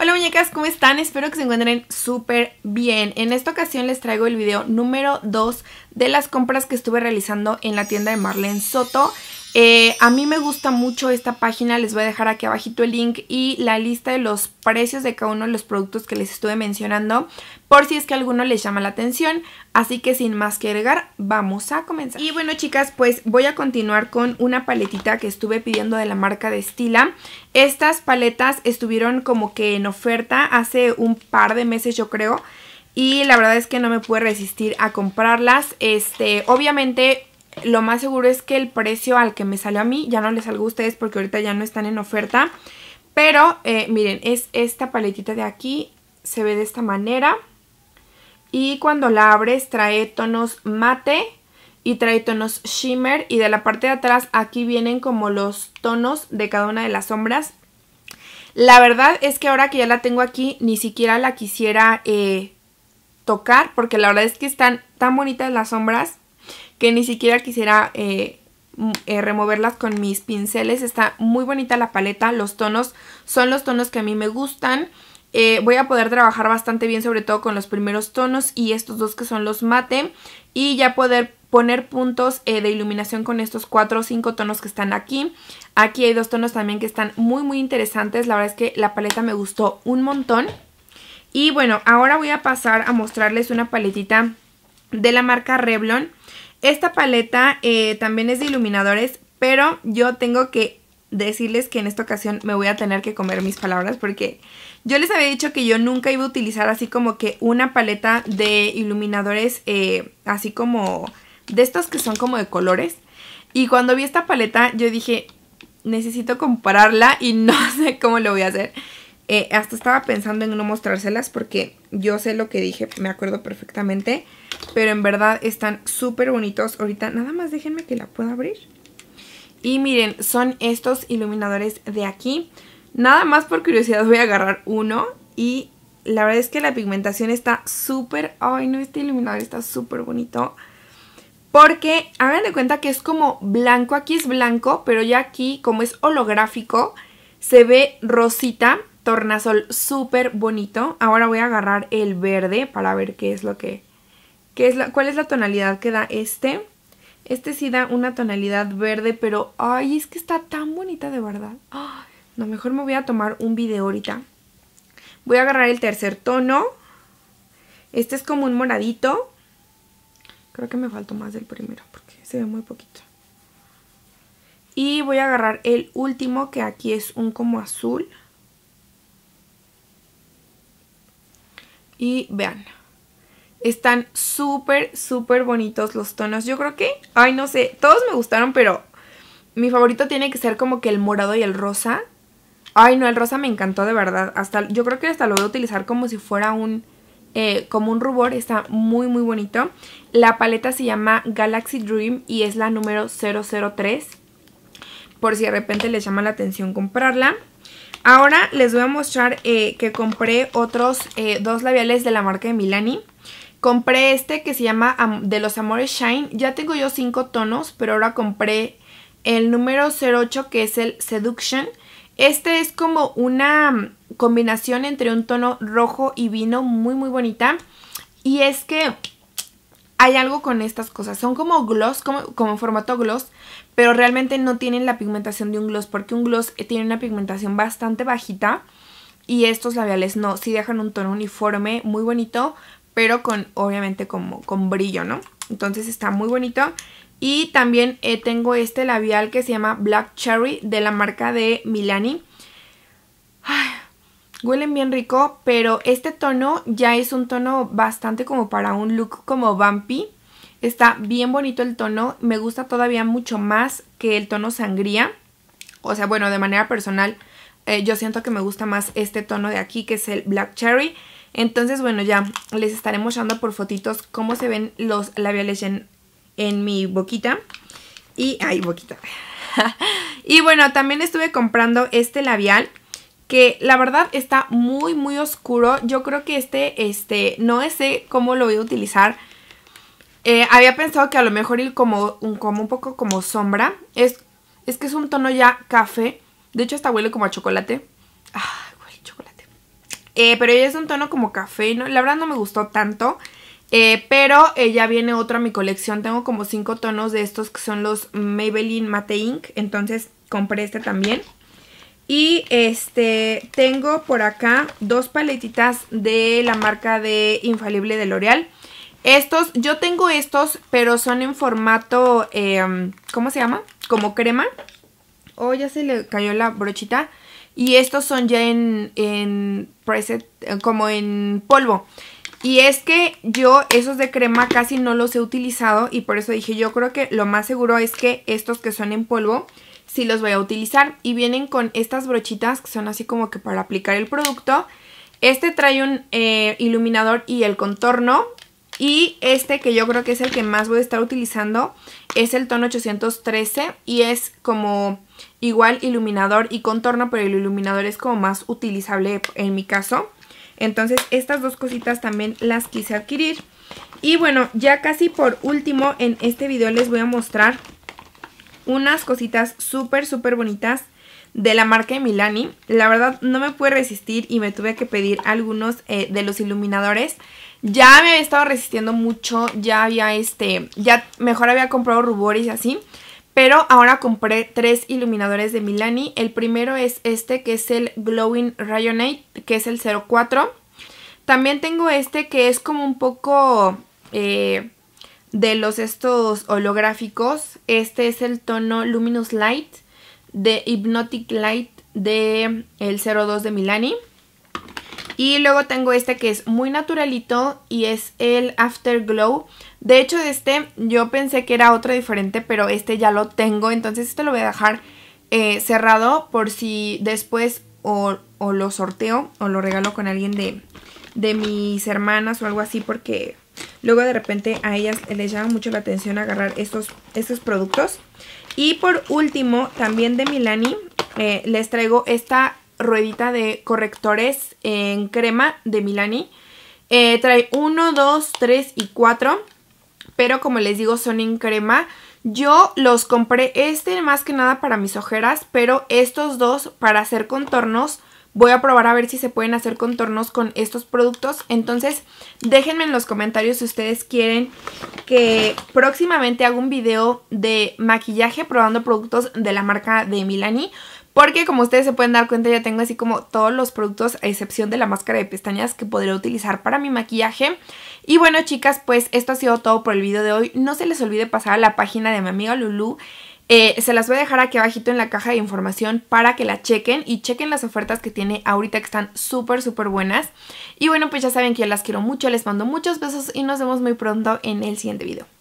Hola muñecas, ¿cómo están? Espero que se encuentren súper bien. En esta ocasión les traigo el video número 2 de las compras que estuve realizando en la tienda de Marlene Soto. Eh, a mí me gusta mucho esta página, les voy a dejar aquí abajito el link y la lista de los precios de cada uno de los productos que les estuve mencionando, por si es que alguno les llama la atención. Así que sin más que agregar, vamos a comenzar. Y bueno chicas, pues voy a continuar con una paletita que estuve pidiendo de la marca de Stila. Estas paletas estuvieron como que en oferta hace un par de meses yo creo. Y la verdad es que no me pude resistir a comprarlas. Este, obviamente lo más seguro es que el precio al que me salió a mí ya no les salgo a ustedes porque ahorita ya no están en oferta. Pero eh, miren, es esta paletita de aquí, se ve de esta manera. Y cuando la abres trae tonos mate y trae tonos shimmer. Y de la parte de atrás aquí vienen como los tonos de cada una de las sombras. La verdad es que ahora que ya la tengo aquí ni siquiera la quisiera eh, tocar porque la verdad es que están tan bonitas las sombras que ni siquiera quisiera eh, eh, removerlas con mis pinceles. Está muy bonita la paleta, los tonos son los tonos que a mí me gustan. Eh, voy a poder trabajar bastante bien sobre todo con los primeros tonos y estos dos que son los mate y ya poder poner puntos de iluminación con estos cuatro o cinco tonos que están aquí. Aquí hay dos tonos también que están muy muy interesantes, la verdad es que la paleta me gustó un montón. Y bueno, ahora voy a pasar a mostrarles una paletita de la marca Revlon. Esta paleta eh, también es de iluminadores, pero yo tengo que decirles que en esta ocasión me voy a tener que comer mis palabras porque yo les había dicho que yo nunca iba a utilizar así como que una paleta de iluminadores eh, así como de estos que son como de colores. Y cuando vi esta paleta yo dije, necesito compararla y no sé cómo lo voy a hacer. Eh, hasta estaba pensando en no mostrárselas porque yo sé lo que dije, me acuerdo perfectamente. Pero en verdad están súper bonitos. Ahorita nada más déjenme que la pueda abrir. Y miren, son estos iluminadores de aquí. Nada más por curiosidad voy a agarrar uno y la verdad es que la pigmentación está súper... Ay, no, este iluminador está súper bonito. Porque hagan de cuenta que es como blanco, aquí es blanco, pero ya aquí como es holográfico se ve rosita tornasol súper bonito. Ahora voy a agarrar el verde para ver qué es lo que... es la, ¿Cuál es la tonalidad que da este? Este sí da una tonalidad verde, pero... ¡Ay, es que está tan bonita de verdad! a ah, no, mejor me voy a tomar un video ahorita. Voy a agarrar el tercer tono. Este es como un moradito. Creo que me faltó más del primero porque se ve muy poquito. Y voy a agarrar el último que aquí es un como azul. Y vean. Están súper, súper bonitos los tonos. Yo creo que, ay, no sé, todos me gustaron, pero mi favorito tiene que ser como que el morado y el rosa. Ay, no, el rosa me encantó de verdad. Hasta, yo creo que hasta lo voy a utilizar como si fuera un, eh, como un rubor. Está muy, muy bonito. La paleta se llama Galaxy Dream y es la número 003. Por si de repente les llama la atención comprarla. Ahora les voy a mostrar eh, que compré otros eh, dos labiales de la marca de Milani. Compré este que se llama De los Amores Shine. Ya tengo yo cinco tonos, pero ahora compré el número 08 que es el Seduction. Este es como una mm, combinación entre un tono rojo y vino muy muy bonita. Y es que hay algo con estas cosas. Son como gloss, como, formato gloss, pero realmente no tienen la pigmentación de un gloss, porque un gloss eh, tiene una pigmentación bastante bajita y estos labiales no, sí dejan un tono uniforme, muy bonito, pero con, obviamente, como con brillo, ¿no? Entonces está muy bonito. Y también eh, tengo este labial que se llama Black Cherry de la marca de Milani. Huelen bien rico, pero este tono ya es un tono bastante como para un look como vampy. Está bien bonito el tono, me gusta todavía mucho más que el tono sangría. O sea, bueno, de manera personal, eh, yo siento que me gusta más este tono de aquí, que es el Black Cherry. Entonces, bueno, ya les estaré mostrando por fotitos cómo se ven los labiales en, en mi boquita. Y, ay, boquita. y bueno, también estuve comprando este labial que la verdad está muy, muy oscuro. Yo creo que este, este, no sé cómo lo voy a utilizar. Eh, había pensado que a lo mejor ir como un, como un poco como sombra. Es, es que es un tono ya café. De hecho, hasta huele como a chocolate. Ah, huele a chocolate. Eh, pero ya es un tono como café, ¿no? La verdad no me gustó tanto. Eh, pero ya viene otra a mi colección. Tengo como cinco tonos de estos que son los Maybelline Matte Ink. Entonces compré este también. Y este, tengo por acá dos paletitas de la marca de Infalible de L'Oreal. Estos, yo tengo estos, pero son en formato, em, ¿cómo se llama? Como crema. Oh, ya se le cayó la brochita. Y estos son ya en, en preset, como en polvo. Y es que yo esos de crema casi no los he utilizado y por eso dije, yo creo que lo más seguro es que estos que son en polvo si los voy a utilizar. Y vienen con estas brochitas que son así como que para aplicar el producto. Este trae un eh, iluminador y el contorno. Y este que yo creo que es el que más voy a estar utilizando es el tono 813 y es como igual iluminador y contorno, pero el iluminador es como más utilizable en mi caso. Entonces estas dos cositas también las quise adquirir. Y bueno, ya casi por último en este video les voy a mostrar unas cositas súper, súper bonitas de la marca de Milani. La verdad no me pude resistir y me tuve que pedir algunos eh, de los iluminadores. Ya me había estado resistiendo mucho, ya había este, ya mejor había comprado rubores y así. Pero ahora compré tres iluminadores de Milani. El primero es este que es el Glowing Rayonate, que es el 04. También tengo este que es como un poco... Eh, de los estos holográficos. Este es el tono Luminous Light de Hypnotic Light de el 02 de Milani. Y luego tengo este que es muy naturalito y es el Afterglow. De hecho, este yo pensé que era otro diferente, pero este ya lo tengo. Entonces este lo voy a dejar eh, cerrado por si después o, o, lo sorteo o lo regalo con alguien de, de mis hermanas o algo así porque Luego de repente a ellas les llama mucho la atención agarrar estos, productos. Y por último, también de Milani, eh, les traigo esta ruedita de correctores en crema de Milani. Eh, trae uno, dos, tres y cuatro, pero como les digo son en crema. Yo los compré este más que nada para mis ojeras, pero estos dos para hacer contornos voy a probar a ver si se pueden hacer contornos con estos productos. Entonces déjenme en los comentarios si ustedes quieren que próximamente haga un video de maquillaje probando productos de la marca de Milani. Porque como ustedes se pueden dar cuenta ya tengo así como todos los productos a excepción de la máscara de pestañas que podré utilizar para mi maquillaje. Y bueno chicas pues esto ha sido todo por el video de hoy. No se les olvide pasar a la página de mi amiga Lulu eh, se las voy a dejar aquí abajito en la caja de información para que la chequen y chequen las ofertas que tiene ahorita que están súper, súper buenas. Y bueno, pues ya saben que yo las quiero mucho, les mando muchos besos y nos vemos muy pronto en el siguiente video.